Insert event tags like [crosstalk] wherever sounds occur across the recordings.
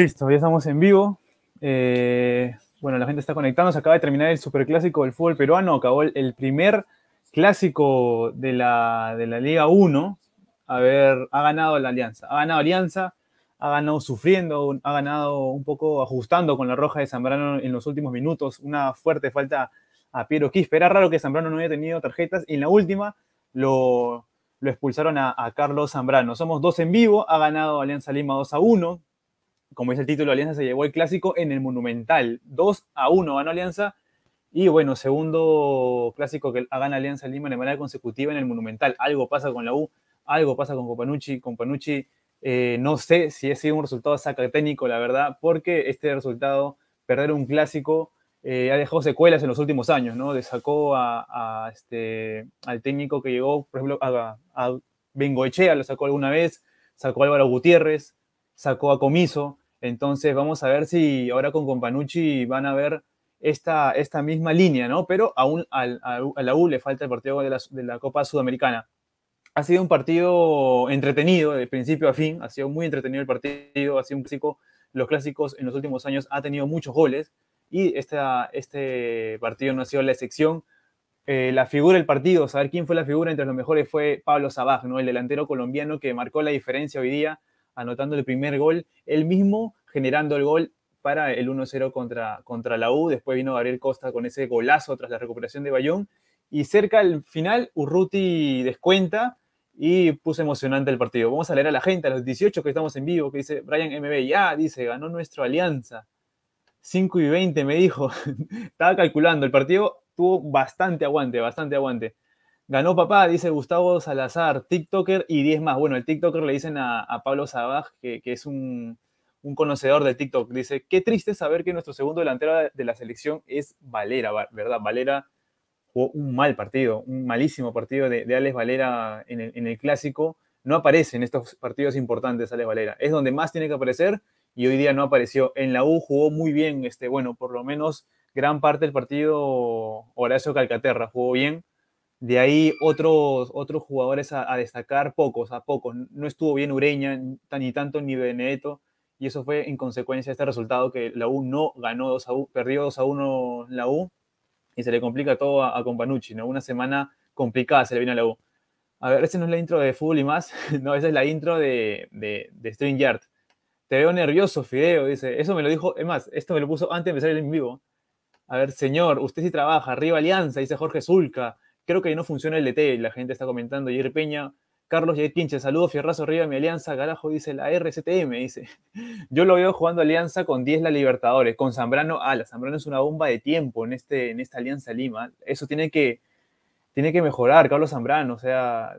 Listo, ya estamos en vivo. Eh, bueno, la gente está conectando. Se acaba de terminar el superclásico del fútbol peruano. Acabó el, primer clásico de la, Liga 1. A ver, ha ganado la Alianza. Ha ganado Alianza, ha ganado sufriendo, ha ganado un poco ajustando con la roja de Zambrano en los últimos minutos. Una fuerte falta a Piero Quispe. Era raro que Zambrano no haya tenido tarjetas. Y en la última lo, lo expulsaron a, a, Carlos Zambrano. Somos dos en vivo. Ha ganado Alianza Lima 2 a 1 como dice el título, Alianza se llevó el clásico en el Monumental. 2 a 1 ganó Alianza. Y bueno, segundo clásico que gana Alianza Lima de manera consecutiva en el Monumental. Algo pasa con la U, algo pasa con Copanucci. Copanucci, eh, no sé si ha sido un resultado técnico la verdad, porque este resultado, perder un clásico, eh, ha dejado secuelas en los últimos años, ¿no? Le sacó a, este, al técnico que llegó, por ejemplo, a, a Bengoechea, lo sacó alguna vez, sacó a Álvaro Gutiérrez, sacó a Comiso. Entonces vamos a ver si ahora con Companucci van a ver esta, esta misma línea, ¿no? Pero aún a, la U le falta el partido de la, Copa Sudamericana. Ha sido un partido entretenido de principio a fin, ha sido muy entretenido el partido, ha sido un clásico, los clásicos en los últimos años ha tenido muchos goles y este partido no ha sido la excepción. Eh, la figura del partido, saber quién fue la figura entre los mejores fue Pablo Sabaj, ¿no? el delantero colombiano que marcó la diferencia hoy día anotando el primer gol, él mismo generando el gol para el 1-0 contra, contra la U. Después vino Gabriel Costa con ese golazo tras la recuperación de Bayón. Y cerca al final, Urruti descuenta y puso emocionante el partido. Vamos a leer a la gente, a los 18 que estamos en vivo, que dice Brian MB, ya, dice, ganó nuestra alianza. 5 y 20 me dijo. [laughs] Estaba calculando, el partido tuvo bastante aguante, bastante aguante. Ganó papá, dice Gustavo Salazar, TikToker y 10 más. Bueno, el TikToker le dicen a, Pablo Sabaj, que, es un, conocedor de TikTok. Dice, qué triste saber que nuestro segundo delantero de la selección es Valera, ¿verdad? Valera jugó un mal partido, un malísimo partido de, de Alex Valera en el, clásico. No aparece en estos partidos importantes Alex Valera. Es donde más tiene que aparecer y hoy día no apareció. En la U jugó muy bien, este, bueno, por lo menos gran parte del partido Horacio Calcaterra jugó bien de ahí otros, otros jugadores a, destacar, pocos, a pocos. No estuvo bien Ureña, ni tanto ni Benedetto, y eso fue en consecuencia de este resultado que la U no ganó 2 a perdió 2 a 1 la U, y se le complica todo a, Companucci, ¿no? Una semana complicada se le vino a la U. A ver, esa no es la intro de fútbol y más, [laughs] no, esa es la intro de, de, String Yard. Te veo nervioso, Fideo, dice. Eso me lo dijo, es más, esto me lo puso antes de empezar el en vivo. A ver, señor, usted sí trabaja, arriba Alianza, dice Jorge Zulca. Creo que no funciona el DT e la gente está comentando. Jair Peña, Carlos Jair saludo, saludos, Fierrazo arriba, mi alianza, Galajo dice la RCTM, dice. [laughs] Yo lo veo jugando alianza con 10 la Libertadores, con Zambrano, la Zambrano es una bomba de tiempo en, este, en esta alianza Lima. Eso tiene que, tiene que mejorar, Carlos Zambrano, o sea,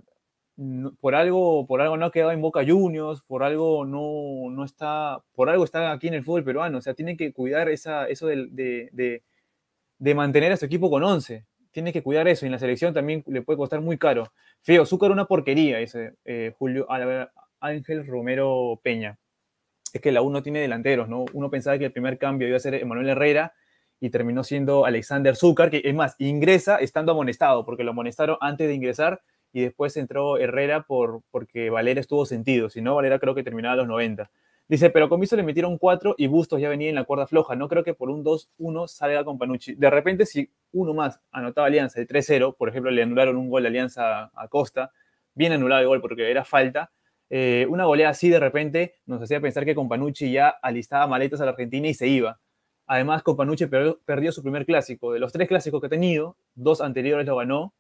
por, algo, por algo no ha quedado en Boca Juniors, por algo no, no está, por algo está aquí en el fútbol peruano, o sea, tiene que cuidar esa, eso de, de, de mantener a su equipo con 11 tiene que cuidar eso y en la selección también le puede costar muy caro. Feo, Zúcar una porquería, dice eh, Julio Ángel Romero Peña. Es que la uno no tiene delanteros, ¿no? Uno pensaba que el primer cambio iba a ser Emanuel Herrera y terminó siendo Alexander Zúcar, que es más, ingresa estando amonestado, porque lo amonestaron antes de ingresar y después entró Herrera por, porque Valera estuvo sentido, si no, Valera creo que terminaba a los 90. Dice, pero con Comiso le metieron cuatro y Bustos ya venía en la cuerda floja. No creo que por un 2-1 salga con Panucci. De repente, si uno más anotaba Alianza de 3-0, por ejemplo, le anularon un gol a Alianza a Costa, bien anulado el gol porque era falta. Eh, una goleada así de repente nos hacía pensar que Companucci ya alistaba maletas a la Argentina y se iba. Además, Companucci perdió, perdió su primer clásico. De los tres clásicos que ha tenido, dos anteriores lo ganó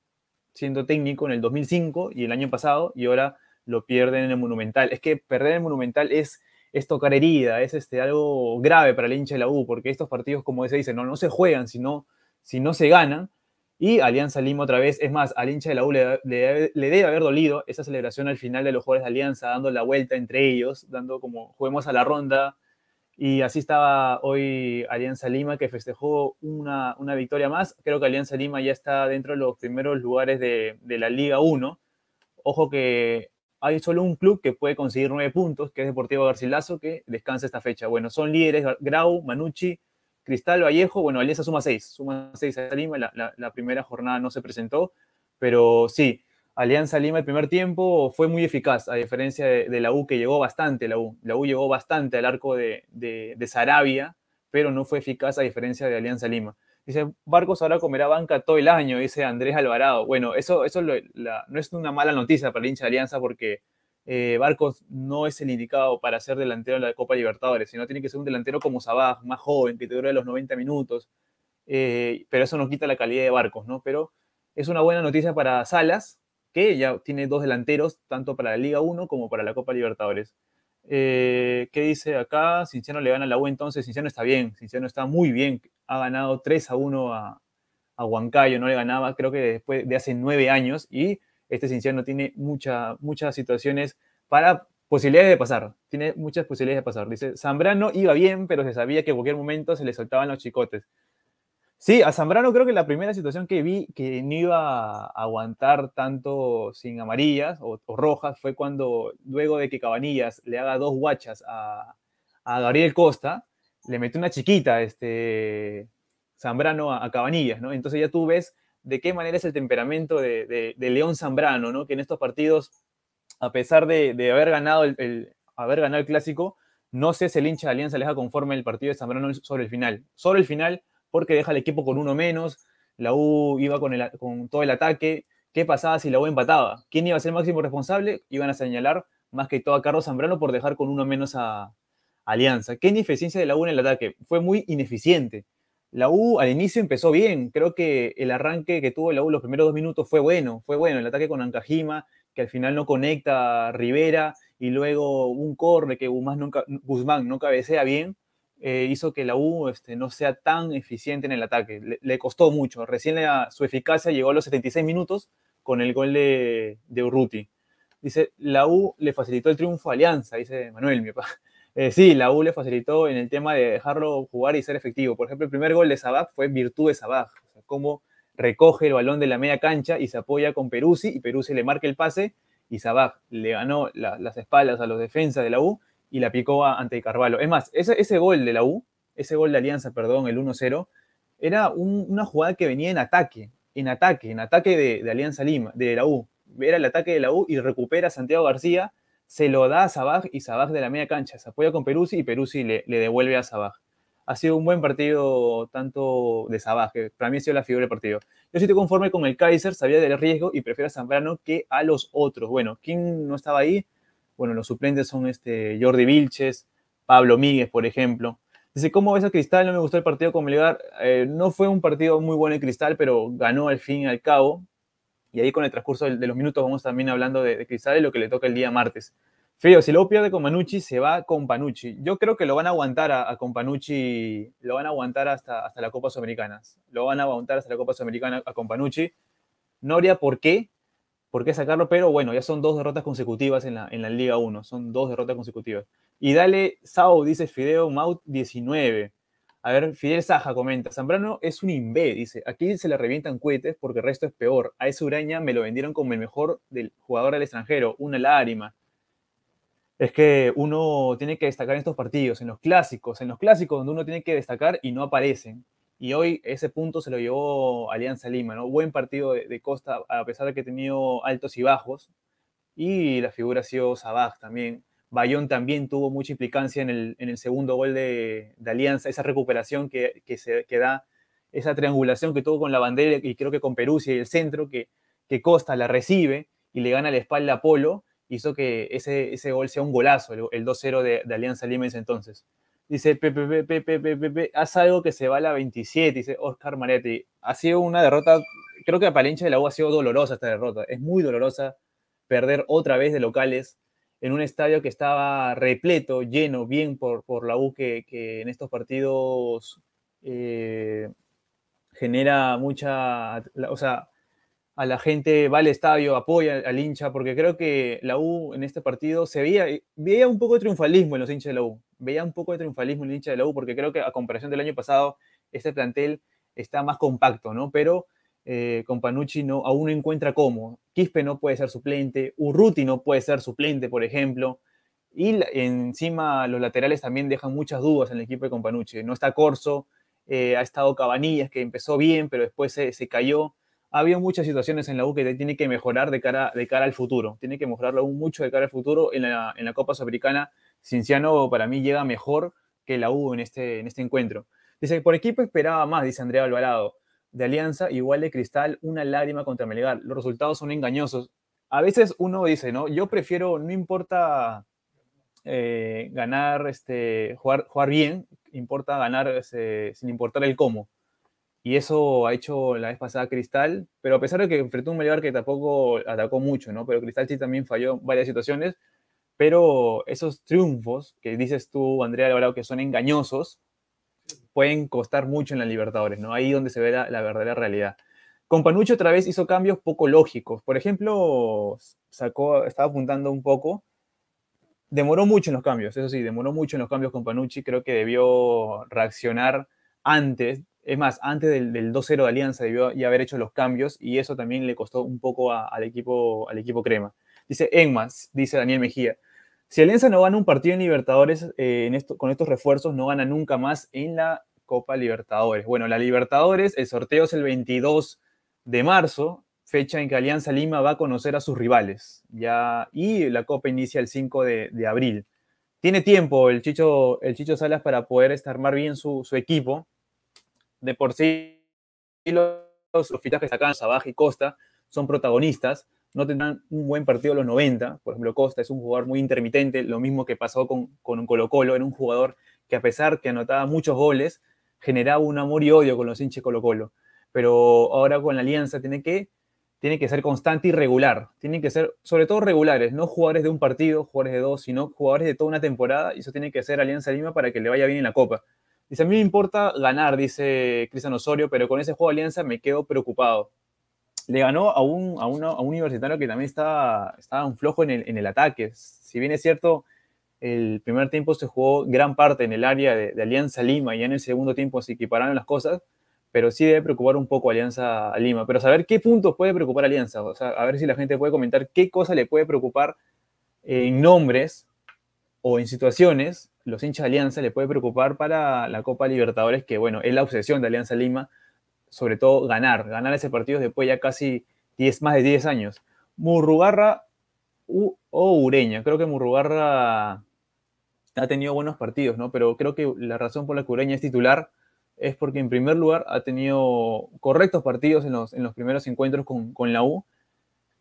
siendo técnico en el 2005 y el año pasado, y ahora lo pierden en el Monumental. Es que perder el Monumental es es tocar herida, es este, algo grave para el hincha de la U, porque estos partidos, como se dice, no, no se juegan, sino si no se ganan. Y Alianza Lima otra vez, es más, al hincha de la U le, debe haber dolido esa celebración al final de los jugadores de Alianza, dando la vuelta entre ellos, dando como juguemos a la ronda. Y así estaba hoy Alianza Lima, que festejó una, victoria más. Creo que Alianza Lima ya está dentro de los primeros lugares de, de la Liga 1. Ojo que hay solo un club que puede conseguir nueve puntos, que es Deportivo Garcilaso, que descansa esta fecha. Bueno, son líderes Grau, Manucci, Cristal, Vallejo. Bueno, Alianza suma seis, suma seis a Lima. La, primera jornada no se presentó, pero sí, Alianza Lima el primer tiempo fue muy eficaz, a diferencia de, la U, que llegó bastante, la U. La U llegó bastante al arco de, de, de Sarabia, pero no fue eficaz a diferencia de Alianza Lima. Dice, Barcos ahora comerá banca todo el año, dice Andrés Alvarado. Bueno, eso, eso no es una mala noticia para el hincha de Alianza porque eh, Barcos no es el indicado para ser delantero en la Copa Libertadores, sino tiene que ser un delantero como sabá más joven, que te dure los 90 minutos. Eh, pero eso no quita la calidad de Barcos, ¿no? Pero es una buena noticia para Salas, que ya tiene dos delanteros, tanto para la Liga 1 como para la Copa Libertadores. Eh, ¿Qué dice acá? ¿Sinciano le gana la U, entonces Sinciano está bien, Sinciano está muy bien, ha ganado 3 a 1 a, Huancayo, no le ganaba creo que después de hace nueve años y este Sinciano tiene mucha, muchas situaciones para posibilidades de pasar, tiene muchas posibilidades de pasar. Dice, Zambrano iba bien, pero se sabía que en cualquier momento se le soltaban los chicotes. Sí, a Zambrano creo que la primera situación que vi que no iba a aguantar tanto sin amarillas o, rojas fue cuando luego de que Cabanillas le haga dos guachas a, a Gabriel Costa, le metió una chiquita este Zambrano a, Cabanillas, ¿no? Entonces ya tú ves de qué manera es el temperamento de, León Zambrano, ¿no? Que en estos partidos, a pesar de, haber, ganado el, haber ganado el clásico, no sé si el hincha de Alianza le deja conforme el partido de Zambrano sobre el final. Sobre el final porque deja al equipo con uno menos, la U iba con, todo el ataque, ¿qué pasaba si la U empataba? ¿Quién iba a ser el máximo responsable? Iban a señalar más que todo a Carlos Zambrano por dejar con uno menos a, Alianza. ¿Qué ineficiencia de la U en el ataque? Fue muy ineficiente. La U al inicio empezó bien, creo que el arranque que tuvo la U los primeros dos minutos fue bueno, fue bueno, el ataque con Ancajima, que al final no conecta a Rivera, y luego un corre que Guzmán nunca Guzmán no cabecea bien, eh, hizo que la U este, no sea tan eficiente en el ataque. Le, costó mucho. Recién su eficacia llegó a los 76 minutos con el gol de, de, Urruti. Dice, la U le facilitó el triunfo a Alianza, dice Manuel, mi papá. [laughs] Eh, sí, la U le facilitó en el tema de dejarlo jugar y ser efectivo. Por ejemplo, el primer gol de Sabag fue virtud de Sabag. cómo recoge el balón de la media cancha y se apoya con Peruzzi y Peruzzi le marca el pase y sabah le ganó las espaldas a los defensas de la U y la picó ante Carvalho. Es más, ese, gol de la U, ese gol de Alianza, perdón, el 1-0, era una jugada que venía en ataque, en ataque, en ataque de, Alianza Lima, de la U. Era el ataque de la U y recupera a Santiago García, se lo da a Sabaj y Sabaj de la media cancha se apoya con Peruzzi y Peruzzi le, devuelve a Sabaj. Ha sido un buen partido tanto de Sabaj, que para mí ha sido la figura del partido. Yo sí te conforme con el Kaiser, sabía del riesgo y prefiero a Zambrano que a los otros. Bueno, ¿quién no estaba ahí? Bueno, los suplentes son este Jordi Vilches, Pablo Míguez, por ejemplo. Dice, ¿cómo ves a Cristal? No me gustó el partido con Melgar. Eh, no fue un partido muy bueno en Cristal, pero ganó al fin y al cabo. Y ahí con el transcurso de, los minutos vamos también hablando de, Cristal y lo que le toca el día martes. Feo, si luego pierde con se va con Panucci. Yo creo que lo van a aguantar a, con Panucci, lo van a aguantar hasta, hasta la Copa Sudamericana. Lo van a aguantar hasta la Copa Sudamericana a con Panucci. No por qué, por qué sacarlo, pero bueno, ya son dos derrotas consecutivas en la, Liga 1, son dos derrotas consecutivas. Y dale Sao, dice Fideo Maut 19. A ver, Fidel Saja comenta, Zambrano es un imbé, dice, aquí se le revientan cohetes porque el resto es peor. A ese Uraña me lo vendieron como el mejor del jugador al extranjero, una lágrima. Es que uno tiene que destacar en estos partidos, en los clásicos, en los clásicos donde uno tiene que destacar y no aparecen y hoy ese punto se lo llevó Alianza Lima, ¿no? Buen partido de, Costa, a pesar de que ha tenido altos y bajos, y la figura ha sido Sabaj también. Bayón también tuvo mucha implicancia en el, segundo gol de, Alianza, esa recuperación que, se, da, esa triangulación que tuvo con la bandera y creo que con Perusia y el centro, que, Costa la recibe y le gana la espalda a Polo, hizo que ese, gol sea un golazo, el, 2-0 de, de Alianza Lima en ese entonces. Dice, haz algo que se va a la 27, dice Oscar Manetti. Ha sido una derrota, creo que a palencia de la U ha sido dolorosa esta derrota. Es muy dolorosa perder otra vez de locales en un estadio que estaba repleto, lleno, bien por, por la U, que, en estos partidos eh, genera mucha, o sea, a la gente, va al estadio, apoya al hincha, porque creo que la U en este partido se veía, eh, veía un poco de triunfalismo en los hinchas de la U, veía un poco de triunfalismo en el hincha de la U, porque creo que a comparación del año pasado, este plantel está más compacto, ¿no? Pero eh, Companucci no, aún no encuentra cómo. Quispe no puede ser suplente, Urruti no puede ser suplente, por ejemplo. Y encima los laterales también dejan muchas dudas en el equipo de Companucci. No está Corso, eh, ha estado Cabanillas, que empezó bien, pero después se cayó ha habido muchas situaciones en la U que tiene que mejorar de cara, al futuro. Tiene que mejorar aún mucho de cara al futuro. En la, Copa Sudamericana, Cinciano para mí llega mejor que la U este, en este, encuentro. Dice, por equipo esperaba más, dice Andrea Alvarado. De Alianza, igual de Cristal, una lágrima contra Melgar. Los resultados son engañosos. A veces uno dice, ¿no? Yo prefiero, no importa eh, ganar, este, jugar, bien, importa ganar este, sin importar el cómo. Y eso ha hecho la vez pasada Cristal, pero a pesar de que enfrentó un Melgar que tampoco atacó mucho, ¿no? Pero Cristal sí también falló varias situaciones, pero esos triunfos que dices tú, Andrea Alvarado, que son engañosos, pueden costar mucho en las Libertadores, ¿no? Ahí donde se ve la, la verdadera realidad. Con Panucci otra vez hizo cambios poco lógicos. Por ejemplo, sacó, estaba apuntando un poco, demoró mucho en los cambios, eso sí, demoró mucho en los cambios con Panucci, creo que debió reaccionar antes es más, antes del, 2-0 de Alianza debió ya haber hecho los cambios y eso también le costó un poco al, equipo, al equipo crema. Dice Enmas, dice Daniel Mejía. Si Alianza no gana un partido en Libertadores eh, con estos refuerzos, no gana nunca más en la Copa Libertadores. Bueno, la Libertadores, el sorteo es el 22 de marzo, fecha en que Alianza Lima va a conocer a sus rivales. Ya, y la Copa inicia el 5 de, abril. Tiene tiempo el Chicho, el Chicho Salas para poder armar bien su, su equipo de por sí los, fichajes que sacan y Costa son protagonistas, no tendrán un buen partido los 90. Por ejemplo, Costa es un jugador muy intermitente, lo mismo que pasó con, con Colo Colo, era un jugador que a pesar que anotaba muchos goles, generaba un amor y odio con los hinches Colo Colo. Pero ahora con la alianza tiene que, tiene que ser constante y regular. Tienen que ser, sobre todo, regulares, no jugadores de un partido, jugadores de dos, sino jugadores de toda una temporada. Y eso tiene que ser Alianza Lima para que le vaya bien en la Copa. Dice, a mí me importa ganar, dice Cristian Osorio, pero con ese juego de Alianza me quedo preocupado. Le ganó a un, a uno, universitario que también estaba, estaba un flojo en el, ataque. Si bien es cierto, el primer tiempo se jugó gran parte en el área de, Alianza Lima y en el segundo tiempo se equipararon las cosas, pero sí debe preocupar un poco Alianza Lima. Pero saber qué puntos puede preocupar Alianza, o sea, a ver si la gente puede comentar qué cosa le puede preocupar en nombres o en situaciones los hinchas de Alianza le puede preocupar para la Copa Libertadores, que bueno, es la obsesión de Alianza Lima, sobre todo ganar, ganar ese partido después ya casi más de 10 años. Murrugarra o Ureña, creo que Murrugarra ha tenido buenos partidos, ¿no? Pero creo que la razón por la que Ureña es titular es porque en primer lugar ha tenido correctos partidos en los, en los primeros encuentros con, con la U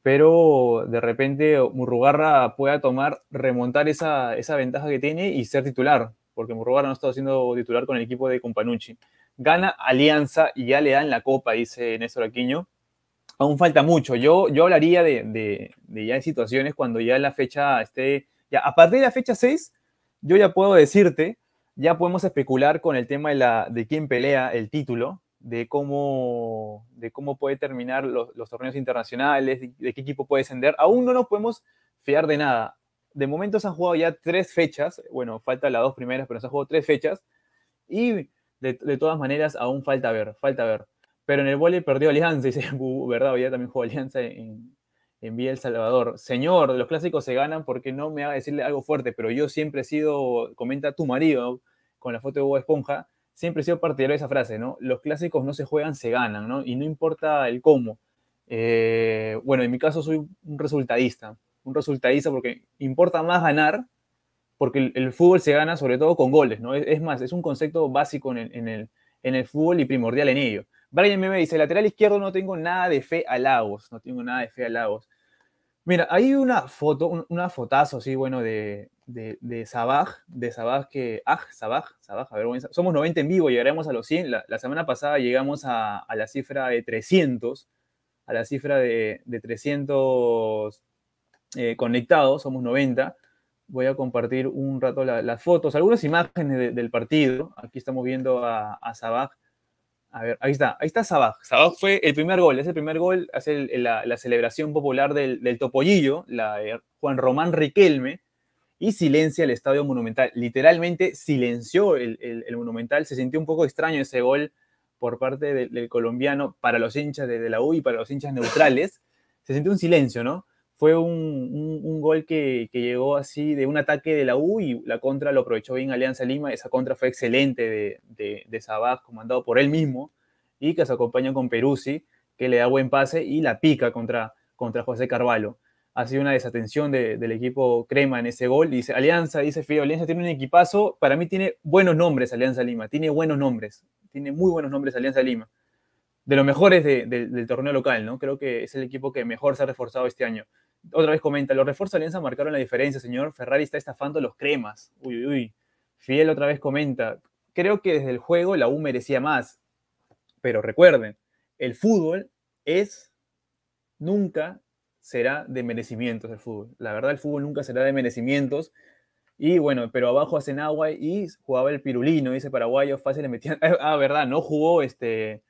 pero de repente Murrugarra pueda tomar, remontar esa, ventaja que tiene y ser titular, porque Murrugarra no está siendo titular con el equipo de Companucci. Gana Alianza y ya le dan la copa, dice Néstor Aquino. Aún falta mucho. Yo, hablaría de, ya en situaciones cuando ya la fecha esté. Ya, a partir de la fecha 6, yo ya puedo decirte, ya podemos especular con el tema de, la, de quién pelea el título, de cómo, de cómo puede terminar los, torneos internacionales, de, qué equipo puede descender. Aún no nos podemos fiar de nada. De momento se han jugado ya tres fechas, bueno, falta las dos primeras, pero se han jugado tres fechas y de, todas maneras aún falta ver, falta ver. Pero en el vole perdió Alianza, y se, [laughs] ¿verdad? Ya también jugó Alianza en, en El Salvador. Señor, los clásicos se ganan porque no me haga decirle algo fuerte, pero yo siempre he sido, comenta tu marido, con la foto de Hugo Esponja, siempre he sido partidario de esa frase, ¿no? Los clásicos no se juegan, se ganan, ¿no? Y no importa el cómo. Eh, bueno, en mi caso soy un resultadista, un resultadista porque importa más ganar, porque el, fútbol se gana sobre todo con goles, ¿no? Es, más, es un concepto básico en el, en, el, fútbol y primordial en ello. Brian me dice, lateral izquierdo no tengo nada de fe a Lagos, no tengo nada de fe a Lagos. Mira, hay una foto, una fotazo así, bueno, de, de, de Sabaj, de Sabaj que, ah, Sabaj, Sabaj, a ver, somos 90 en vivo, llegaremos a los 100, la, semana pasada llegamos a, la cifra de 300, a la cifra de, 300 eh, conectados, somos 90, voy a compartir un rato las fotos, algunas imágenes del partido, aquí estamos viendo a, a Sabaj, a ver, ahí está, ahí está Sabaj. Sabaj fue el primer gol, es el primer gol, hace la, celebración popular del, Topollillo, la Juan Román Riquelme, y silencia el Estadio Monumental. Literalmente silenció el, Monumental. Se sintió un poco extraño ese gol por parte del, colombiano para los hinchas de, la U y para los hinchas neutrales. Se sintió un silencio, ¿no? Fue un, un, gol que, llegó así de un ataque de la U y la contra lo aprovechó bien Alianza Lima. Esa contra fue excelente de, de, comandado por él mismo, y que se acompaña con Peruzzi, que le da buen pase y la pica contra, contra José Carvalho ha sido una desatención del equipo Crema en ese gol. Dice Alianza, dice Fidel, Alianza tiene un equipazo, para mí tiene buenos nombres Alianza Lima, tiene buenos nombres, tiene muy buenos nombres Alianza Lima. De los mejores del torneo local, ¿no? Creo que es el equipo que mejor se ha reforzado este año. Otra vez comenta, los refuerzos de Alianza marcaron la diferencia, señor. Ferrari está estafando los cremas. Uy, uy, uy. Fidel otra vez comenta, creo que desde el juego la U merecía más. Pero recuerden, el fútbol es nunca será de merecimientos el fútbol. La verdad, el fútbol nunca será de merecimientos. Y bueno, pero abajo hacen agua y jugaba el pirulino, dice paraguayo, fácil le metían. [laughs] Ah, verdad, no jugó este.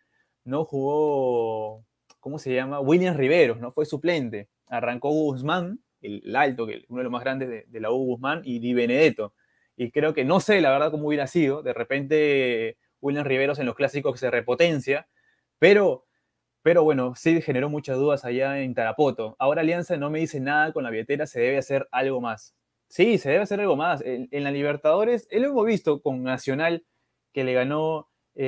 No jugó. ¿Cómo se llama? William Riveros, ¿no? Fue suplente. Arrancó Guzmán, el, alto, que uno de los más grandes de, la U Guzmán, y Di Benedetto. Y creo que no sé, la verdad, cómo hubiera sido. De repente, William Riveros en los clásicos se repotencia, pero pero bueno, sí generó muchas dudas allá en Tarapoto. Ahora Alianza no me dice nada con la billetera, se debe hacer algo más. Sí, se debe hacer algo más. En, la Libertadores, él eh, lo hemos visto con Nacional, que le ganó 3,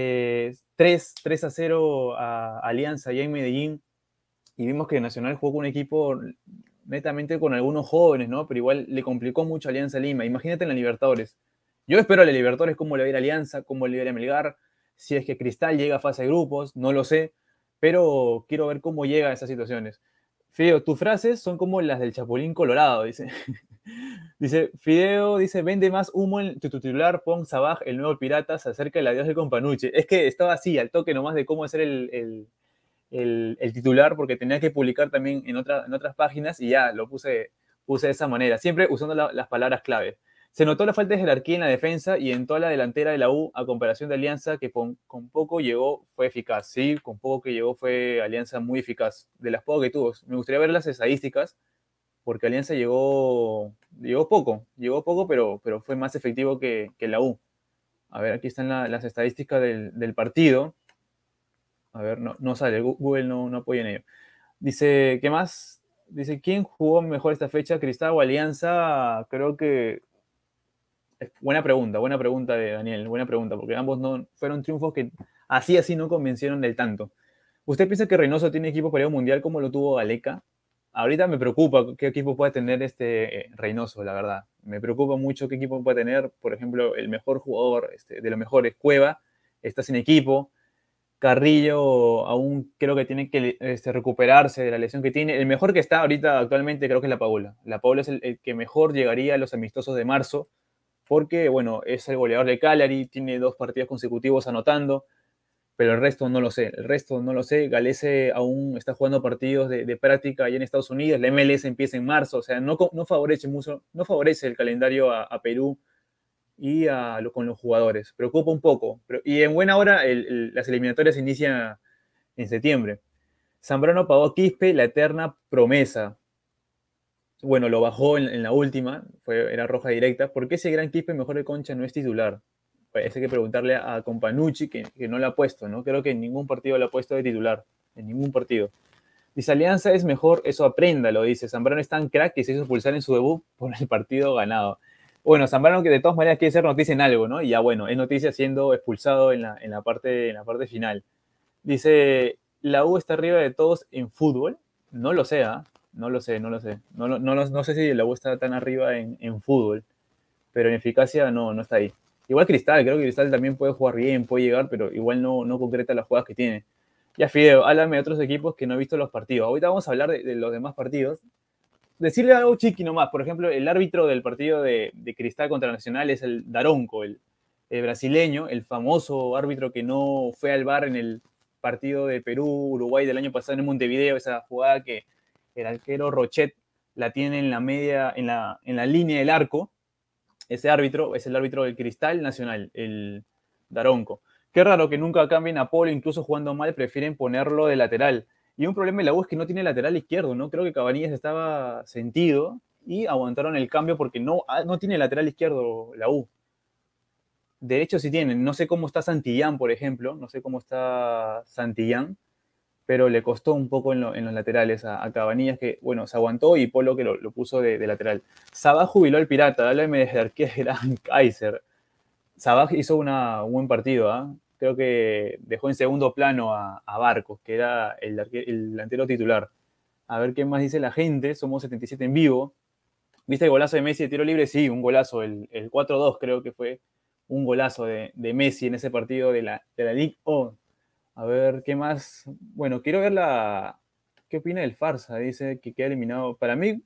eh, a 0 a Alianza allá en Medellín. Y vimos que Nacional jugó con un equipo netamente con algunos jóvenes, ¿no? Pero igual le complicó mucho a Alianza Lima. Imagínate en la Libertadores. Yo espero a la Libertadores cómo le va a ir Alianza, cómo le va a Melgar, si es que Cristal llega a fase de grupos, no lo sé pero quiero ver cómo llega a esas situaciones. Fideo, tus frases son como las del Chapulín Colorado, dice. [laughs] dice, Fideo, dice, vende más humo en tu titular, pon Sabaj, el nuevo pirata, se acerca el adiós de Companuche. Es que estaba así, al toque nomás de cómo hacer el, titular, porque tenía que publicar también en, en otras páginas y ya lo puse, puse de esa manera, siempre usando las palabras clave. Se notó la falta de jerarquía en la defensa y en toda la delantera de la U, a comparación de Alianza, que con, poco llegó fue eficaz. Sí, con poco que llegó fue Alianza muy eficaz, de las pocas que tuvo. Me gustaría ver las estadísticas, porque Alianza llegó, llegó poco, llegó poco, pero, pero fue más efectivo que, la U. A ver, aquí están las estadísticas del, partido. A ver, no, sale, Google no, no apoya en ello. Dice, ¿qué más? Dice, ¿quién jugó mejor esta fecha? Cristal o Alianza, creo que buena pregunta, buena pregunta de Daniel, buena pregunta, porque ambos no fueron triunfos que así así no convencieron del tanto. ¿Usted piensa que Reynoso tiene equipo para el mundial como lo tuvo Galeca? Ahorita me preocupa qué equipo puede tener este eh, Reynoso, la verdad. Me preocupa mucho qué equipo puede tener, por ejemplo, el mejor jugador este, de los mejores, Cueva, está sin equipo. Carrillo aún creo que tiene que este, recuperarse de la lesión que tiene. El mejor que está ahorita actualmente creo que es la Paola. La Paola es el que mejor llegaría a los amistosos de marzo porque, bueno, es el goleador de Calari, tiene dos partidos consecutivos anotando, pero el resto no lo sé, el resto no lo sé. Galese aún está jugando partidos de, práctica allá en Estados Unidos, la MLS empieza en marzo, o sea, no, no favorece mucho, no favorece el calendario a, Perú y a, con los jugadores. Preocupa un poco, y en buena hora las eliminatorias inician en septiembre. Zambrano pagó a Quispe la eterna promesa bueno, lo bajó en, la última, fue, era roja directa. ¿Por qué ese gran quispe mejor de Concha no es titular? Parece pues, hay que preguntarle a Companucci, que, no lo ha puesto, ¿no? Creo que en ningún partido lo ha puesto de titular, en ningún partido. Dice, Alianza es mejor, eso aprenda, lo dice. Zambrano es tan crack que se hizo expulsar en su debut por el partido ganado. Bueno, Zambrano que de todas maneras quiere ser noticia en algo, ¿no? Y ya bueno, es noticia siendo expulsado en la, parte, final. Dice, ¿la U está arriba de todos en fútbol? No lo sea, no lo sé, no lo sé. No, no, no, sé si la U está tan arriba en, fútbol, pero en eficacia no, no está ahí. Igual Cristal, creo que Cristal también puede jugar bien, puede llegar, pero igual no, no concreta las jugadas que tiene. Ya, Fideo, háblame de otros equipos que no he visto los partidos. Ahorita vamos a hablar de, los demás partidos. Decirle algo chiqui nomás, por ejemplo, el árbitro del partido de, Cristal contra Nacional es el Daronco, el brasileño, el famoso árbitro que no fue al bar en el partido de Perú-Uruguay del año pasado en Montevideo, esa jugada que el arquero Rochet la tiene en la media, en la, línea del arco. Ese árbitro es el árbitro del Cristal Nacional, el Daronco. Qué raro que nunca cambien a Polo, incluso jugando mal, prefieren ponerlo de lateral. Y un problema de la U es que no tiene lateral izquierdo, ¿no? Creo que Cabanillas estaba sentido y aguantaron el cambio porque no, ah, no tiene lateral izquierdo la U. Derecho sí tienen. No sé cómo está Santillán, por ejemplo. No sé cómo está Santillán pero le costó un poco en, los laterales a, Cabanillas, que bueno, se aguantó y Polo que lo, puso de, lateral. Sabah jubiló al Pirata, háblame de Arquero de [laughs] Gran Kaiser. Sabah hizo un buen partido, ¿ah? creo que dejó en segundo plano a, Barcos, que era el, delantero titular. A ver qué más dice la gente, somos 77 en vivo. ¿Viste el golazo de Messi de tiro libre? Sí, un golazo, el, 4-2 creo que fue un golazo de, Messi en ese partido de la, de la Ligue O, a ver, ¿qué más? Bueno, quiero ver la... ¿Qué opina del Farsa? Dice que queda eliminado. Para mí,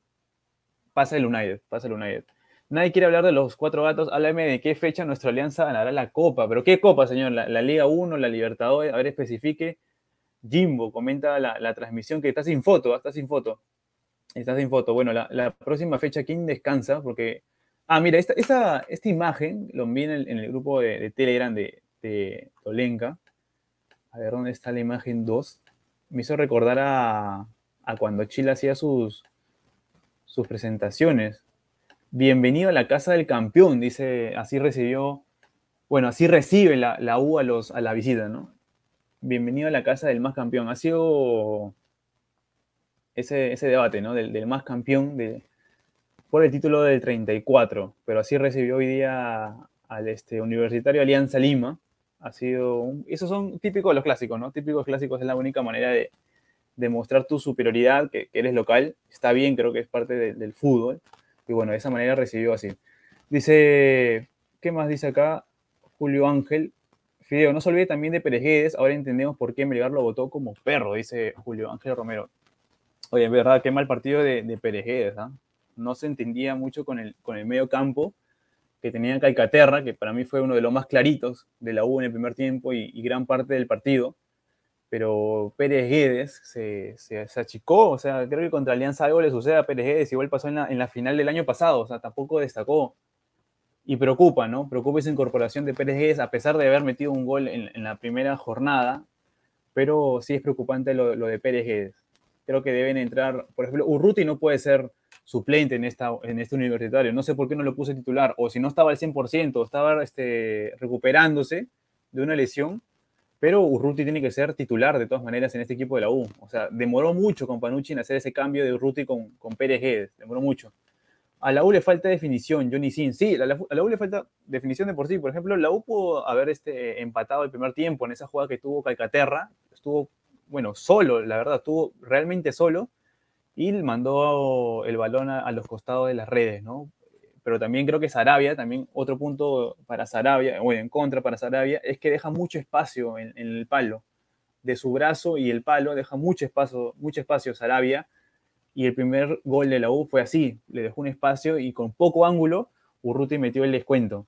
pasa el United, pasa el United. Nadie quiere hablar de los cuatro gatos. Háblame de qué fecha nuestra alianza ganará la Copa. ¿Pero qué Copa, señor? ¿La, Liga 1, la Libertadores? A ver, especifique. Jimbo comenta la, transmisión que está sin foto, ah, está sin foto. Está sin foto. Bueno, la, próxima fecha, ¿quién descansa? Porque... Ah, mira, esta, esta, imagen lo vi en el, grupo de, Telegram de, de Tolenca a ver dónde está la imagen 2, me hizo recordar a, cuando Chile hacía sus, sus presentaciones. Bienvenido a la casa del campeón, dice, así recibió, bueno, así recibe la, la U a, los, a la visita, ¿no? Bienvenido a la casa del más campeón. Ha sido ese, debate, ¿no? Del, del, más campeón de, por el título del 34, pero así recibió hoy día al este, Universitario Alianza Lima, ha sido un, esos son típicos los clásicos, ¿no? Típicos clásicos es la única manera de, demostrar tu superioridad, que, eres local, está bien, creo que es parte del fútbol. Y bueno, de esa manera recibió así. Dice, ¿qué más dice acá Julio Ángel? Fideo, no se olvide también de Pérez ahora entendemos por qué Melgar lo votó como perro, dice Julio Ángel Romero. Oye, en verdad, qué mal partido de, de Pérez ¿ah? No se entendía mucho con el, con el medio campo que tenían Calcaterra, que para mí fue uno de los más claritos de la U en el primer tiempo y, gran parte del partido. Pero Pérez Guedes se, achicó, o sea, creo que contra Alianza algo le sucede a Pérez Guedes, igual pasó en la, final del año pasado, o sea, tampoco destacó y preocupa, ¿no? Preocupa esa incorporación de Pérez Guedes, a pesar de haber metido un gol en, la primera jornada, pero sí es preocupante lo, lo, de Pérez Guedes. Creo que deben entrar, por ejemplo, Urruti no puede ser suplente en, esta, en este universitario. No sé por qué no lo puse titular, o si no estaba al 100%, estaba este, recuperándose de una lesión, pero Urruti tiene que ser titular de todas maneras en este equipo de la U. O sea, demoró mucho con Panucci en hacer ese cambio de Urruti con, con Pérez Guedes, demoró mucho. A la U le falta definición, Johnny Sin. Sí, a la, U le falta definición de por sí. Por ejemplo, la U pudo haber este, empatado el primer tiempo en esa jugada que tuvo Calcaterra. Estuvo, bueno, solo, la verdad, estuvo realmente solo y mandó el balón a, los costados de las redes, ¿no? Pero también creo que Sarabia, también otro punto para Sarabia, bueno, en contra para Sarabia, es que deja mucho espacio en, el palo. De su brazo y el palo deja mucho espacio, mucho espacio Sarabia. Y el primer gol de la U fue así, le dejó un espacio y con poco ángulo Urruti metió el descuento.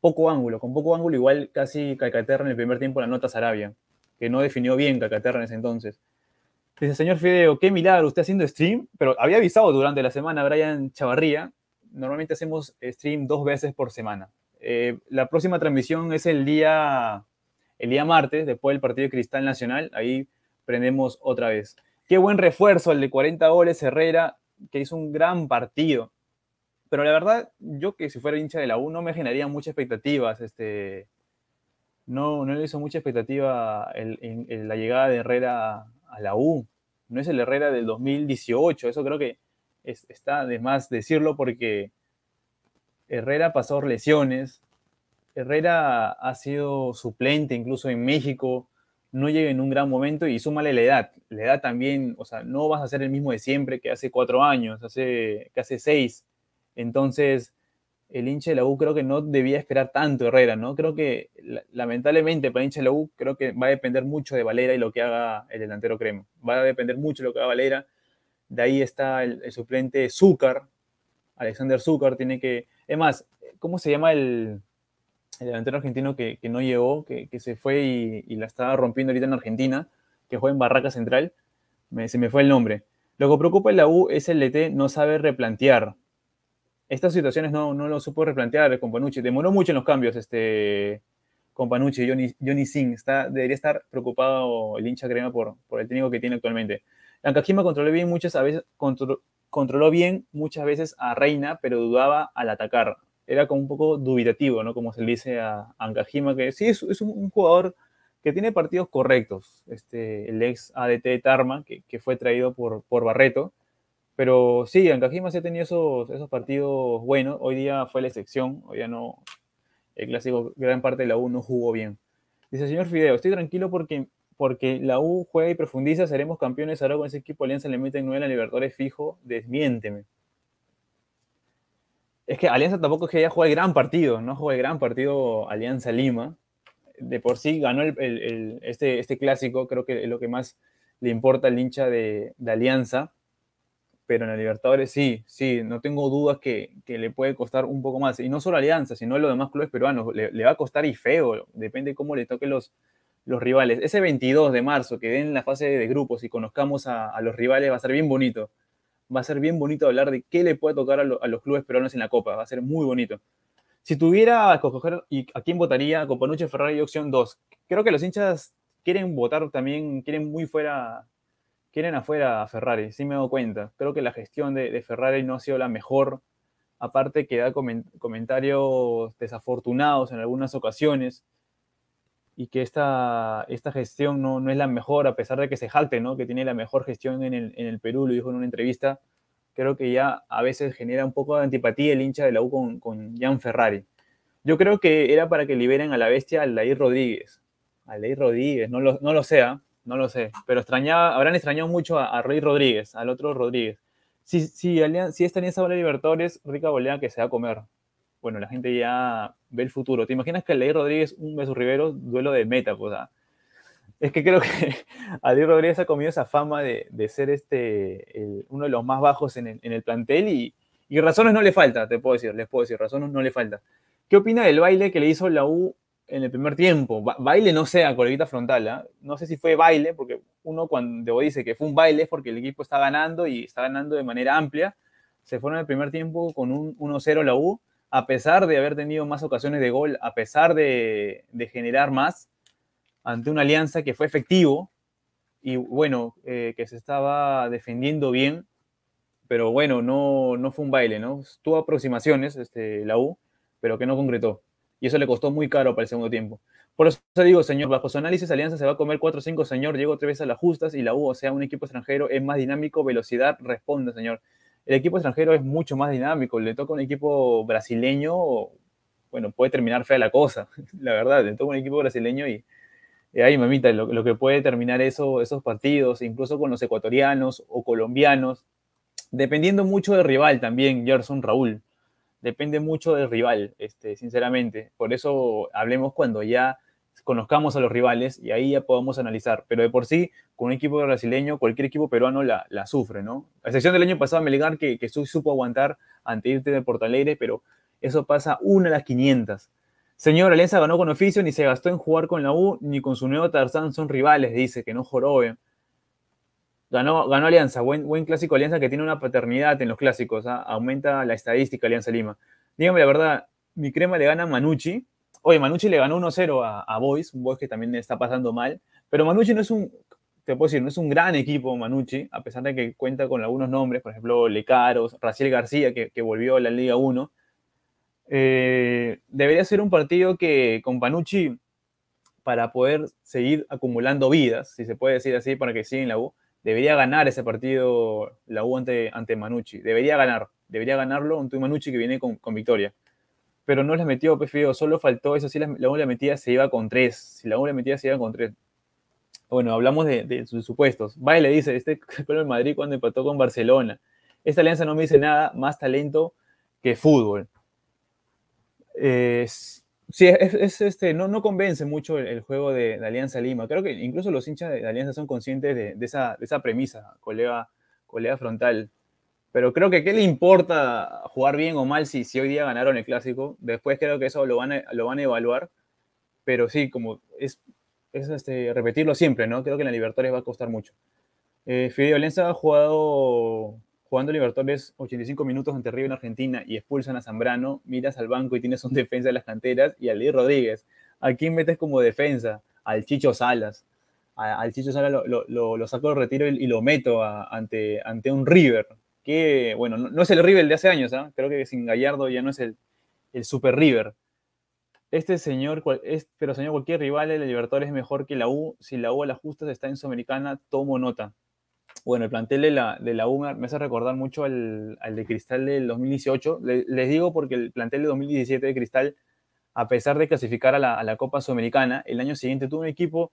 Poco ángulo, con poco ángulo igual casi Calcaterra en el primer tiempo la nota Sarabia, que no definió bien Calcaterra en ese entonces. Dice, señor Fideo, qué milagro, usted haciendo stream, pero había avisado durante la semana Brian Chavarría. Normalmente hacemos stream dos veces por semana. Eh, la próxima transmisión es el día, el día martes, después del partido de Cristal Nacional. Ahí prendemos otra vez. Qué buen refuerzo el de 40 goles Herrera, que hizo un gran partido. Pero la verdad, yo que si fuera hincha de la U no me generaría muchas expectativas. Este, no, no le hizo mucha expectativa la llegada de Herrera a la U no es el Herrera del 2018. Eso creo que está de más decirlo porque Herrera pasó lesiones. Herrera ha sido suplente incluso en México. No llega en un gran momento y súmale la edad. La edad también, o sea, no vas a ser el mismo de siempre que hace cuatro años, hace, que hace seis. Entonces, el hincha de la U creo que no debía esperar tanto Herrera, ¿no? Creo que lamentablemente para el hincha de la U creo que va a depender mucho de Valera y lo que haga el delantero crema. Va a depender mucho de lo que haga Valera. De ahí está el, suplente Zúcar. Alexander Zúcar tiene que... Es más, ¿cómo se llama el, delantero argentino que, no llegó, que, se fue y, la estaba rompiendo ahorita en Argentina, que juega en Barraca Central? Me, se me fue el nombre. Lo que preocupa en la U es el DT no sabe replantear estas situaciones no, no lo supo replantear con Panucci. Demoró mucho en los cambios este, con Panucci, Johnny, Johnny Singh. debería estar preocupado el hincha crema por, por el técnico que tiene actualmente. Lancajima controló bien muchas veces, controló bien muchas veces a Reina, pero dudaba al atacar. Era como un poco dubitativo, ¿no? Como se le dice a Ancajima, que sí es, es un, jugador que tiene partidos correctos. Este, el ex ADT Tarma, que, que fue traído por, por Barreto, pero sí, Cajima se ha tenido esos, partidos buenos. Hoy día fue la excepción. Hoy día no. El clásico, gran parte de la U no jugó bien. Dice, señor Fideo, estoy tranquilo porque, porque la U juega y profundiza. Seremos campeones. Ahora con ese equipo Alianza le mete 9 en Libertadores fijo. Desmiénteme. Es que Alianza tampoco es que haya jugado el gran partido. No jugó el gran partido Alianza Lima. De por sí ganó el, este, este clásico. Creo que es lo que más le importa al hincha de, de Alianza pero en la Libertadores sí, sí, no tengo dudas que, le puede costar un poco más. Y no solo Alianza, sino a los demás clubes peruanos. Le, va a costar y feo, depende cómo le toquen los, los rivales. Ese 22 de marzo que den la fase de grupos y conozcamos a, los rivales va a ser bien bonito. Va a ser bien bonito hablar de qué le puede tocar a, los clubes peruanos en la Copa. Va a ser muy bonito. Si tuviera que escoger y a quién votaría, Noche, Ferrari y Opción 2. Creo que los hinchas quieren votar también, quieren muy fuera quieren afuera a Ferrari, sí me doy cuenta. Creo que la gestión de, Ferrari no ha sido la mejor. Aparte que da comentarios desafortunados en algunas ocasiones y que esta, esta gestión no, es la mejor, a pesar de que se jalte, ¿no? que tiene la mejor gestión en el, Perú, lo dijo en una entrevista, creo que ya a veces genera un poco de antipatía el hincha de la U con, con Jan Ferrari. Yo creo que era para que liberen a la bestia Aldair Rodríguez. a Ley Rodríguez, no lo, no lo sea, no lo sé, pero extrañaba, habrán extrañado mucho a, Rey Rodríguez, al otro Rodríguez. Si, si, si esta alianza vale Libertadores, rica volea que se va a comer. Bueno, la gente ya ve el futuro. ¿Te imaginas que Ley Rodríguez, un beso Rivero, duelo de meta? Pues, es que creo que [laughs] Ley Rodríguez ha comido esa fama de, ser este, uno de los más bajos en el, plantel y, y razones no le falta, te puedo decir, les puedo decir, razones no le falta. ¿Qué opina del baile que le hizo la U en el primer tiempo. baile no sea coleguita frontal, no sé si fue baile, porque uno cuando dice que fue un baile es porque el equipo está ganando y está ganando de manera amplia. Se fueron el primer tiempo con un 1-0 la U, a pesar de haber tenido más ocasiones de gol, a pesar de, generar más, ante una alianza que fue efectivo y bueno, eh, que se estaba defendiendo bien, pero bueno, no, no fue un baile, ¿no? Tuvo aproximaciones este, la U, pero que no concretó y eso le costó muy caro para el segundo tiempo. Por eso digo, señor, bajo su análisis, Alianza se va a comer 4-5, señor. Llegó otra veces a las justas y la U, o sea, un equipo extranjero es más dinámico, velocidad, responde, señor. El equipo extranjero es mucho más dinámico. Le toca un equipo brasileño, bueno, puede terminar fea la cosa, [laughs] la verdad. Le toca un equipo brasileño y, ay ahí, mamita, lo, que puede terminar esos partidos, incluso con los ecuatorianos o colombianos, dependiendo mucho del rival también, Gerson Raúl depende mucho del rival, este, sinceramente. Por eso hablemos cuando ya conozcamos a los rivales y ahí ya podamos analizar. Pero de por sí, con un equipo brasileño, cualquier equipo peruano la, sufre, ¿no? La excepción del año pasado, Melgar, que, que supo aguantar ante irte de Porto pero eso pasa una a las 500. Señor, Alianza ganó con oficio, ni se gastó en jugar con la U, ni con su nuevo Tarzán son rivales, dice, que no jorobe. Ganó, Alianza, buen, buen clásico Alianza que tiene una paternidad en los clásicos, ¿ah? aumenta la estadística Alianza Lima. Dígame la verdad, mi crema le gana a Manucci. Oye, Manucci le ganó 1-0 a, a un Boys que también está pasando mal, pero Manucci no es un, te puedo decir, no es un gran equipo Manucci, a pesar de que cuenta con algunos nombres, por ejemplo, Lecaros, Raciel García, que, volvió a la Liga 1. Eh, debería ser un partido que con Panucci, para poder seguir acumulando vidas, si se puede decir así, para que siga en la U, Debería ganar ese partido la U ante, Manucci. Debería ganar. Debería ganarlo un Manucci que viene con, victoria. Pero no las metió, pues Solo faltó, eso Si la, U la metía se iba con tres. Si la U la metía se iba con tres. Bueno, hablamos de, sus supuestos. le dice, este pero [laughs] en Madrid cuando empató con Barcelona. Esta alianza no me dice nada, más talento que fútbol. Eh, Sí, es, este, no, no convence mucho el, juego de, Alianza Lima. Creo que incluso los hinchas de, Alianza son conscientes de, esa, premisa, colega, frontal. Pero creo que qué le importa jugar bien o mal si, si hoy día ganaron el clásico. Después creo que eso lo van a, evaluar. Pero sí, como es, es este, repetirlo siempre, ¿no? Creo que en la Libertadores va a costar mucho. Eh, Alianza ha jugado jugando Libertadores 85 minutos ante River en Argentina y expulsan a Zambrano, miras al banco y tienes un [laughs] defensa de las canteras y a Lee Rodríguez. ¿A quién metes como defensa? Al Chicho Salas. al Chicho Salas lo, lo, saco de retiro y, lo meto ante, un River. Que, bueno, no, es el River de hace años, ¿ah? creo que sin Gallardo ya no es el, Super River este señor, pero señor, cualquier rival de la Libertadores es mejor que la U. Si la U a las justas está en Sudamericana, tomo nota bueno, el plantel de la, de la UMA me hace recordar mucho al, de Cristal del 2018. les digo porque el plantel de 2017 de Cristal, a pesar de clasificar a la, Copa Sudamericana, el año siguiente tuvo un equipo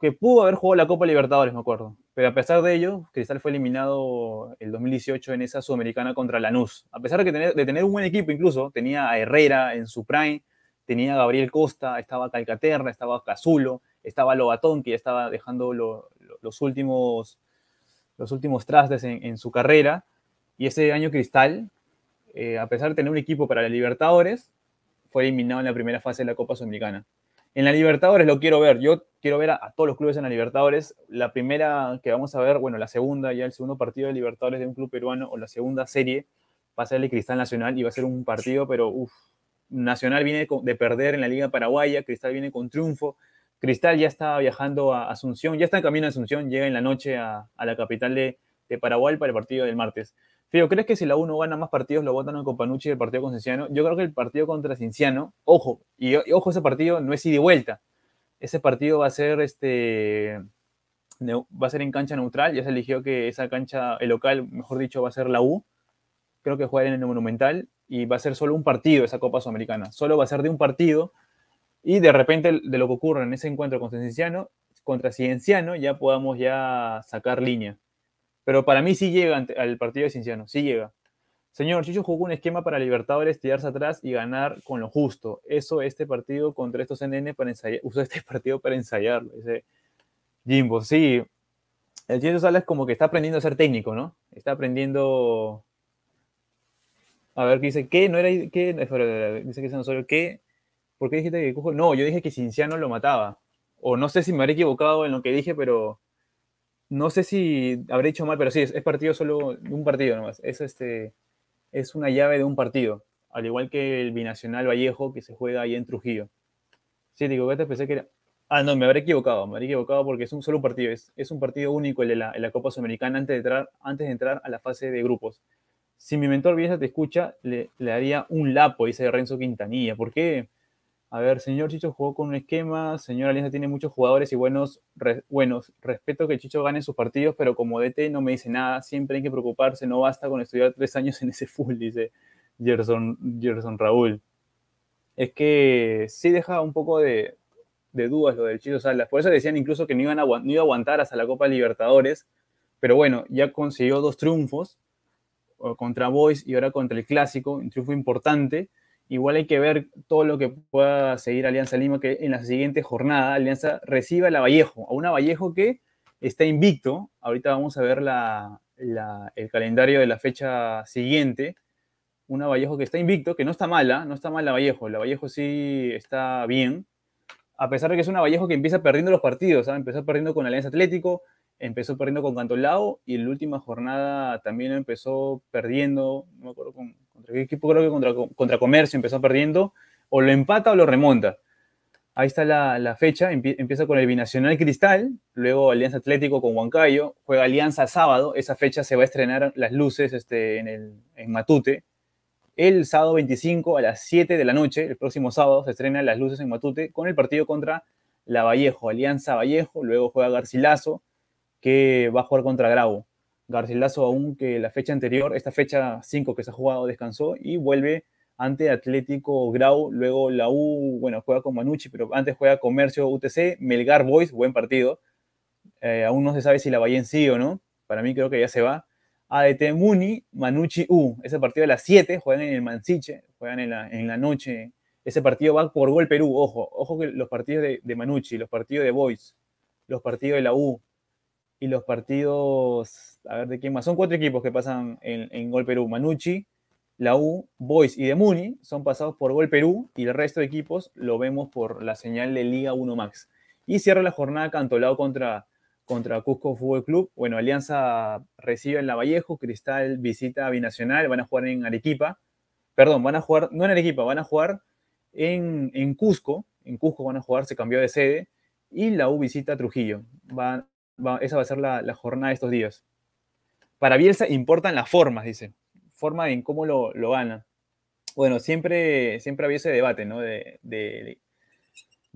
que pudo haber jugado la Copa Libertadores, me acuerdo. Pero a pesar de ello, Cristal fue eliminado el 2018 en esa Sudamericana contra Lanús. A pesar de, que tener, de tener un buen equipo incluso, tenía a Herrera en su prime, tenía a Gabriel Costa, estaba Calcaterra, estaba Cazulo, estaba Lobatón, que ya estaba dejando los últimos los últimos trastes en, su carrera. Y ese año Cristal, eh, a pesar de tener un equipo para la Libertadores, fue eliminado en la primera fase de la Copa Sudamericana. En la Libertadores lo quiero ver. Yo quiero ver a, todos los clubes en la Libertadores. La primera que vamos a ver, bueno, la segunda, ya el segundo partido de Libertadores de un club peruano o la segunda serie va a ser el Cristal Nacional y va a ser un partido, pero uff. Nacional viene de perder en la Liga Paraguaya, Cristal viene con triunfo, Cristal ya está viajando a Asunción, ya está en camino a Asunción, llega en la noche a, la capital de, Paraguay para el partido del martes. Fío, ¿crees que si la U no gana más partidos lo votan con Panucci y el partido con Cinciano? Yo creo que el partido contra Cinciano, ojo, y, ojo, ese partido no es ida y vuelta. Ese partido va a ser este va a ser en cancha neutral, ya se eligió que esa cancha, el local, mejor dicho, va a ser la U. Creo que juega en el Monumental y va a ser solo un partido esa Copa Sudamericana. Solo va a ser de un partido y de repente de lo que ocurre en ese encuentro con Cienciano, contra Cienciano ya podamos ya sacar línea. Pero para mí sí llega al partido de Cienciano, sí llega. Señor, Chicho jugó un esquema para Libertadores tirarse atrás y ganar con lo justo. Eso, este partido contra estos NN para ensayar, usó este [laughs] partido para ensayarlo. Dice Jimbo, sí. El Chicho Salas como que está aprendiendo a ser técnico, ¿no? Está aprendiendo... A ver, ¿qué dice? ¿Qué? ¿No era...? ¿Qué? Dice que se no solo ¿Qué? ¿Por qué dijiste que Cujo? No, yo dije que Cinciano lo mataba. O no sé si me habré equivocado en lo que dije, pero no sé si habré dicho mal, pero sí, es, partido solo un partido nomás. Es, este, es una llave de un partido, al igual que el binacional Vallejo que se juega ahí en Trujillo. Sí, digo, equivocaste, pensé que era. Ah, no, me habré equivocado, me habré equivocado porque es un solo partido, es, es un partido único en la, Copa Sudamericana antes de, entrar, antes de entrar a la fase de grupos. Si mi mentor Vieja te escucha, le, le daría un lapo, dice Renzo Quintanilla. ¿Por qué? A ver, señor Chicho jugó con un esquema, señor Alianza tiene muchos jugadores y buenos, Bueno, buenos. Respeto que Chicho gane sus partidos, pero como DT no me dice nada, siempre hay que preocuparse, no basta con estudiar tres años en ese [laughs] full, dice Gerson, Raúl. Es que sí deja un poco de, dudas lo del Chicho Salas, por eso decían incluso que no, iban no iba a aguantar hasta la Copa Libertadores, pero bueno, ya consiguió dos triunfos contra Boys y ahora contra el Clásico, un triunfo importante Igual hay que ver todo lo que pueda seguir Alianza Lima, que en la siguiente jornada Alianza reciba a la Vallejo, a una Vallejo que está invicto. Ahorita vamos a ver el calendario de la fecha siguiente. Una Vallejo que está invicto, que no está mala, no está mala Vallejo. La Vallejo sí está bien, a pesar de que es una Vallejo que empieza perdiendo los partidos, ¿sabes? ¿ah? empezó perdiendo con Alianza Atlético, empezó perdiendo con Cantolao y en la última jornada también empezó perdiendo, no me acuerdo contra qué equipo, creo que contra, Comercio empezó perdiendo, o lo empata o lo remonta. Ahí está la, fecha, empieza con el Binacional Cristal, luego Alianza Atlético con Huancayo, juega Alianza sábado, esa fecha se va a estrenar las luces este, en, el, Matute, el sábado 25 a las 7 de la noche, el próximo sábado, se estrena Las Luces en Matute con el partido contra La Vallejo, Alianza Vallejo, luego juega Garcilaso, que va a jugar contra Grau. Garcilaso, que la fecha anterior, esta fecha 5 que se ha jugado, descansó y vuelve ante Atlético Grau. Luego la U, bueno, juega con Manucci, pero antes juega Comercio UTC, Melgar Boys, buen partido. Eh, aún no se sabe si la en sí o no. Para mí creo que ya se va. ADT Muni, Manucci U. Ese partido de las 7, juegan en el Mansiche, juegan en la, noche. Ese partido va por gol Perú, ojo. Ojo que los partidos de, de Manucci, los partidos de Boys, los partidos de la U, y los partidos, a ver de quién más, son cuatro equipos que pasan en, Gol Perú. Manucci, la U, Boys y de Muni son pasados por Gol Perú y el resto de equipos lo vemos por la señal de Liga 1 Max. Y cierra la jornada Cantolao contra, contra Cusco Fútbol Club. Bueno, Alianza recibe en Lavallejo, Cristal visita a Binacional, van a jugar en Arequipa. Perdón, van a jugar, no en Arequipa, van a jugar en, Cusco. En Cusco van a jugar, se cambió de sede. Y la U visita a Trujillo. Van, esa va a ser la, jornada de estos días. Para Bielsa importan las formas, dice. Forma en cómo lo, gana. Bueno, siempre, siempre había ese debate, ¿no? De, de,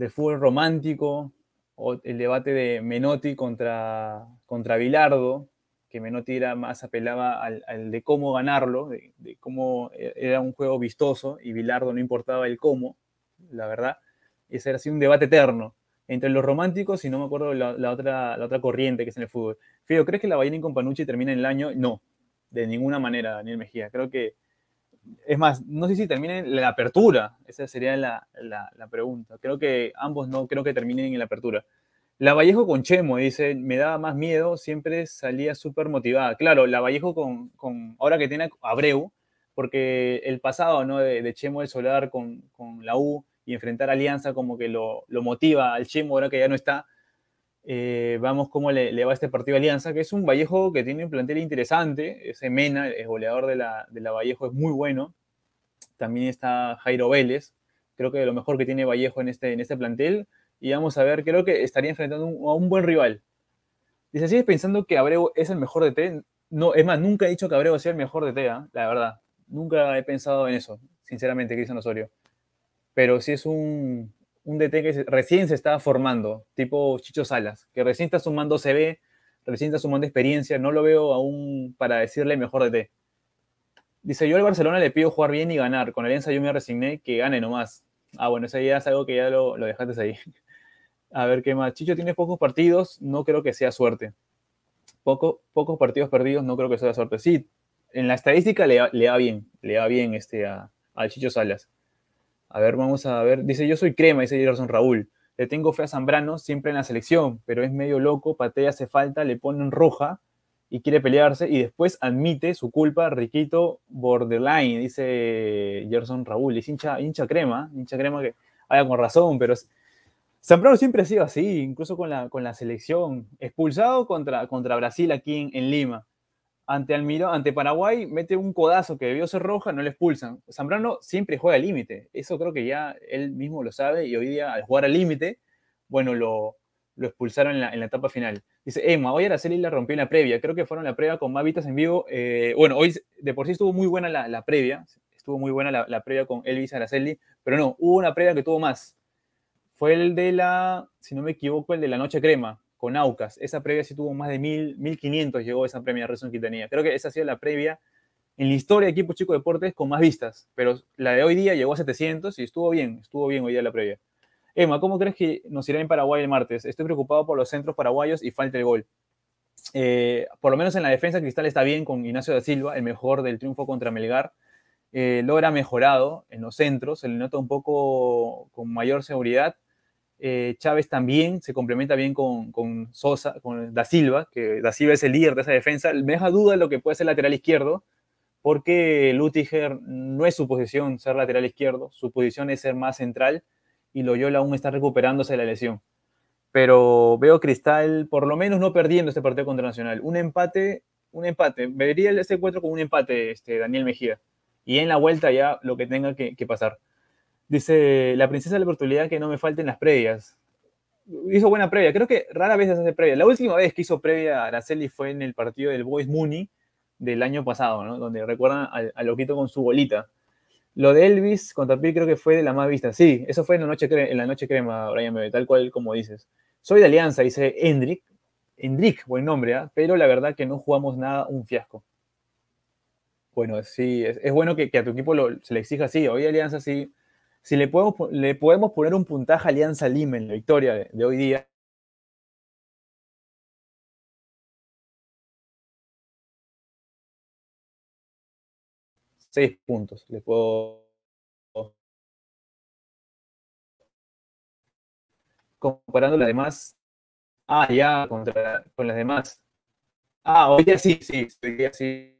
fútbol romántico, o el debate de Menotti contra, contra Bilardo, que Menotti era más apelaba al, de cómo ganarlo, de, de, cómo era un juego vistoso y Bilardo no importaba el cómo, la verdad. Ese era así un debate eterno entre los románticos y no me acuerdo la, otra, la otra corriente que es en el fútbol. Feo, ¿crees que la Bayern y Panucci terminen el año? No, de ninguna manera, Daniel Mejía. Creo que, es más, no sé si terminen la apertura, esa sería la, la, pregunta. Creo que ambos no creo que terminen en la apertura. La Vallejo con Chemo, dice, me daba más miedo, siempre salía súper motivada. Claro, la Vallejo con, con, ahora que tiene Abreu, porque el pasado ¿no? de, Chemo del Solar con, con la U, y enfrentar a Alianza como que lo, motiva al Chemo ahora que ya no está. Eh, vamos cómo le, va este partido a Alianza, que es un Vallejo que tiene un plantel interesante, ese Mena, el goleador de la, de la Vallejo, es muy bueno. También está Jairo Vélez, creo que lo mejor que tiene Vallejo en este, en este plantel. Y vamos a ver, creo que estaría enfrentando a un buen rival. Dice, ¿sigues pensando que Abreu es el mejor de T? No, es más, nunca he dicho que Abreu sea el mejor de T, ¿ah? la verdad. Nunca he pensado en eso, sinceramente, Cristian Osorio pero sí es un, DT que recién se está formando, tipo Chicho Salas, que recién está sumando CB, recién está sumando experiencia, no lo veo aún para decirle mejor DT. Dice, yo al Barcelona le pido jugar bien y ganar, con Alianza yo me resigné, que gane nomás. Ah, bueno, esa idea es algo que ya lo, dejaste ahí. [laughs] A ver qué más. Chicho tiene pocos partidos, no creo que sea suerte. Poco, pocos partidos perdidos, no creo que sea suerte. Sí, en la estadística le, le va bien, le va bien este, Chicho Salas a ver, vamos a ver. Dice, yo soy crema, dice Gerson Raúl. Le tengo fe a Zambrano, siempre en la selección, pero es medio loco, patea hace falta, le ponen roja y quiere pelearse y después admite su culpa, Riquito Borderline, dice Gerson Raúl. Es hincha, hincha crema, hincha crema que haya con razón, pero Zambrano siempre ha sido así, incluso con la, con la selección. Expulsado contra, contra Brasil aquí en Lima ante ante Paraguay, mete un codazo que debió ser roja, no le expulsan. Zambrano siempre juega al límite, eso creo que ya él mismo lo sabe y hoy día al jugar al límite, bueno, lo, lo expulsaron en la, etapa final. Dice, Emma, hoy Araceli la rompió en la previa, creo que fueron la previa con más vistas en vivo. Eh, bueno, hoy de por sí estuvo muy buena la, previa, estuvo muy buena la, la, previa con Elvis Araceli, pero no, hubo una previa que tuvo más. Fue el de la, si no me equivoco, el de la noche crema, con Aucas. Esa previa sí tuvo más de 1.500 llegó esa previa que tenía. Creo que esa ha sido la previa en la historia de Equipo Chico Deportes con más vistas, pero la de hoy día llegó a 700 y estuvo bien, estuvo bien hoy día la previa. Emma, ¿cómo crees que nos irá en Paraguay el martes? Estoy preocupado por los centros paraguayos y falta el gol. Eh, por lo menos en la defensa, Cristal está bien con Ignacio da Silva, el mejor del triunfo contra Melgar. Eh, logra mejorado en los centros, se le nota un poco con mayor seguridad. Eh, Chávez también se complementa bien con, Sosa, con Da Silva, que Da Silva es el líder de esa defensa. Me deja duda de lo que puede ser lateral izquierdo, porque Lutiger no es su posición ser lateral izquierdo, su posición es ser más central y Loyola aún está recuperándose de la lesión. Pero veo Cristal por lo menos no perdiendo este partido contra Nacional. Un empate, un empate. Vería este encuentro con un empate, este, Daniel Mejía. Y en la vuelta ya lo que tenga que pasar. Dice, la princesa de la oportunidad que no me falten las previas. Hizo buena previa, creo que rara vez hace previa. La última vez que hizo previa Araceli fue en el partido del Boys Mooney del año pasado, ¿no? Donde recuerdan al, loquito con su bolita. Lo de Elvis contra Pil creo que fue de la más vista. Sí, eso fue en la noche, en la noche crema, Brian tal cual como dices. Soy de Alianza, dice Hendrik. Hendrik, buen nombre, ¿ah? pero la verdad que no jugamos nada, un fiasco. Bueno, sí, es, bueno que, a tu equipo se le exija así. Hoy Alianza sí si le podemos, le podemos poner un puntaje a Alianza Lima en la victoria de, hoy día, seis puntos. Le puedo. Comparando las demás. Ah, ya, contra, con las demás. Ah, hoy día sí, sí, hoy día sí.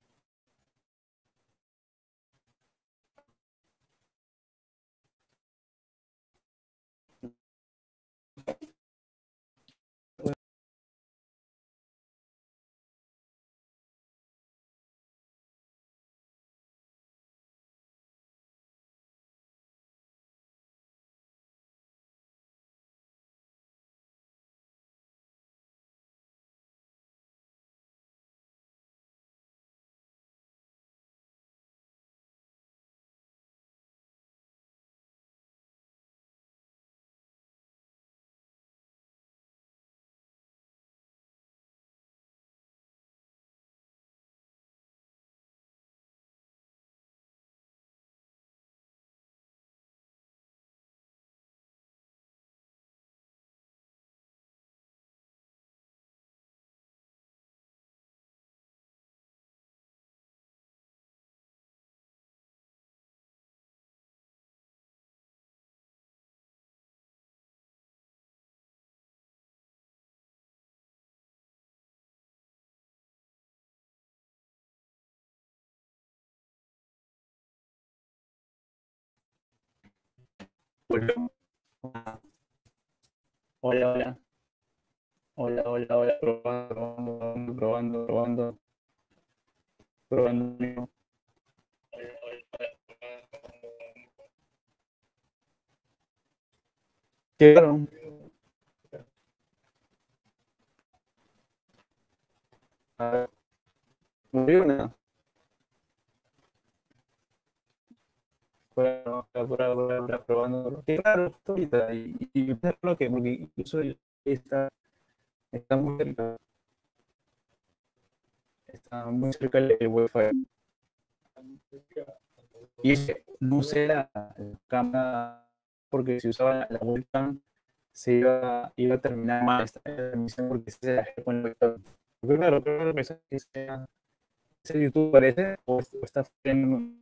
Hola, hola. Hola, hola, hola. Probando, probando, probando. Probando. Llegaron. A pura, fuera, fuera, probando. Qué raro ahorita. Y, y lo que, porque incluso está, está muy cerca. Está muy cerca el, wifi Wi-Fi. Y es no será la, la cámara porque si usaba la, la webcam se iba, iba a terminar mal esta transmisión porque se dejó con el webcam. Pero claro, creo que ese, ese YouTube parece o, o está en